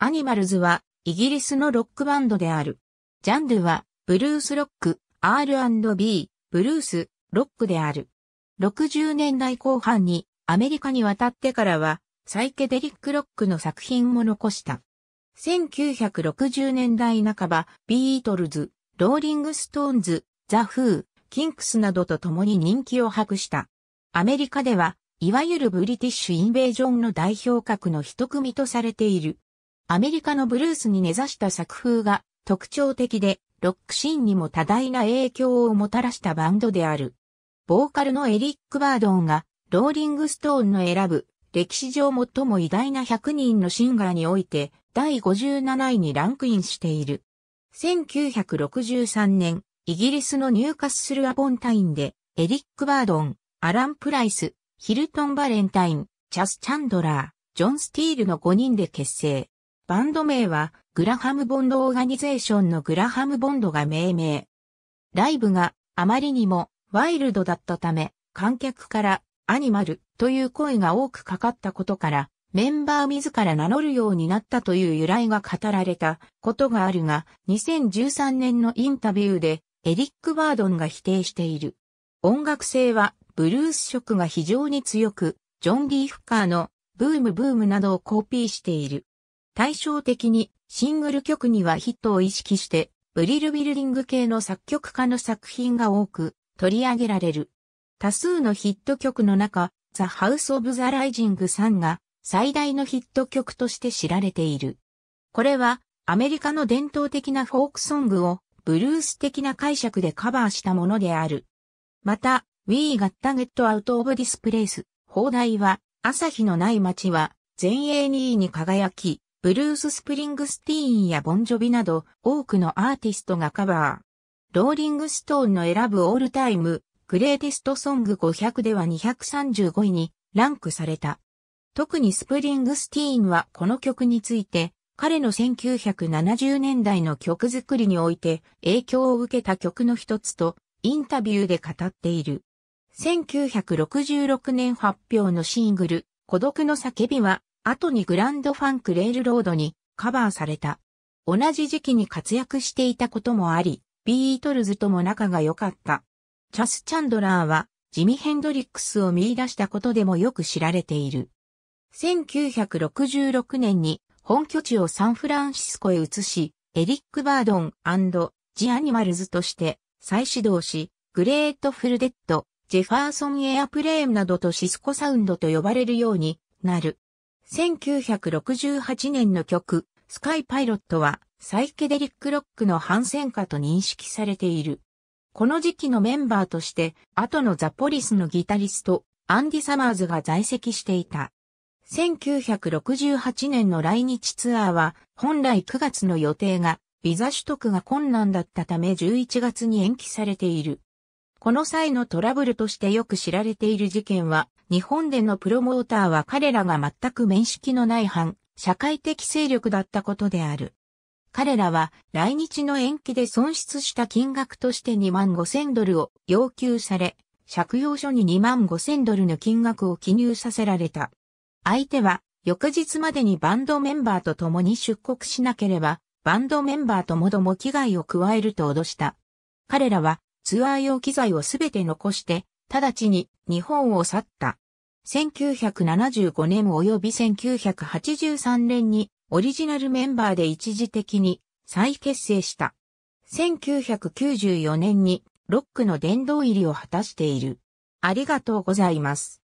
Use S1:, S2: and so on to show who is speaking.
S1: アニマルズはイギリスのロックバンドである。ジャンルはブルースロック、R&B、ブルース、ロックである。60年代後半にアメリカに渡ってからはサイケデリックロックの作品も残した。1960年代半ば、ビートルズ、ローリングストーンズ、ザ・フー、キンクスなどと共に人気を博した。アメリカでは、いわゆるブリティッシュインベージョンの代表格の一組とされている。アメリカのブルースに根ざした作風が特徴的で、ロックシーンにも多大な影響をもたらしたバンドである。ボーカルのエリック・バードンが、ローリング・ストーンの選ぶ、歴史上最も偉大な100人のシンガーにおいて、第57位にランクインしている。1963年、イギリスのニューカッスル・アポンタインで、エリック・バードン、アラン・プライス、ヒルトン・バレンタイン、チャス・チャンドラー、ジョン・スティールの5人で結成。バンド名は、グラハム・ボンド・オーガニゼーションのグラハム・ボンドが命名。ライブがあまりにもワイルドだったため、観客からアニマルという声が多くかかったことから、メンバー自ら名乗るようになったという由来が語られたことがあるが、2013年のインタビューでエリック・バードンが否定している。音楽性はブルース色が非常に強く、ジョン・リー・フッカーのブームブームなどをコピーしている。対照的にシングル曲にはヒットを意識してブリルビルディング系の作曲家の作品が多く取り上げられる。多数のヒット曲の中、ザ・ハウス・オブ・ザ・ライジング3が最大のヒット曲として知られている。これはアメリカの伝統的なフォークソングをブルース的な解釈でカバーしたものである。また、We Got Get Out of This Place 放題は朝日のない街は前衛2位に輝き、ブルース・スプリングスティーンやボンジョビなど多くのアーティストがカバー。ローリング・ストーンの選ぶオールタイム、グレーテスト・ソング500では235位にランクされた。特にスプリングスティーンはこの曲について、彼の1970年代の曲作りにおいて影響を受けた曲の一つとインタビューで語っている。1966年発表のシングル、孤独の叫びは後にグランドファンクレールロードにカバーされた。同じ時期に活躍していたこともあり、ビートルズとも仲が良かった。チャス・チャンドラーは、ジミ・ヘンドリックスを見出したことでもよく知られている。1966年に本拠地をサンフランシスコへ移し、エリック・バードンジ・アニマルズとして再始動し、グレート・フル・デッド、ジェファーソン・エアプレーンなどとシスコサウンドと呼ばれるようになる。1968年の曲、スカイパイロットはサイケデリックロックの反戦歌と認識されている。この時期のメンバーとして、後のザポリスのギタリスト、アンディ・サマーズが在籍していた。1968年の来日ツアーは、本来9月の予定が、ビザ取得が困難だったため11月に延期されている。この際のトラブルとしてよく知られている事件は、日本でのプロモーターは彼らが全く面識のない反、社会的勢力だったことである。彼らは来日の延期で損失した金額として2万5千ドルを要求され、借用書に2万5千ドルの金額を記入させられた。相手は翌日までにバンドメンバーと共に出国しなければ、バンドメンバーともども危害を加えると脅した。彼らはツアー用機材をすべて残して直ちに日本を去った。1975年及び1983年にオリジナルメンバーで一時的に再結成した。1994年にロックの殿堂入りを果たしている。ありがとうございます。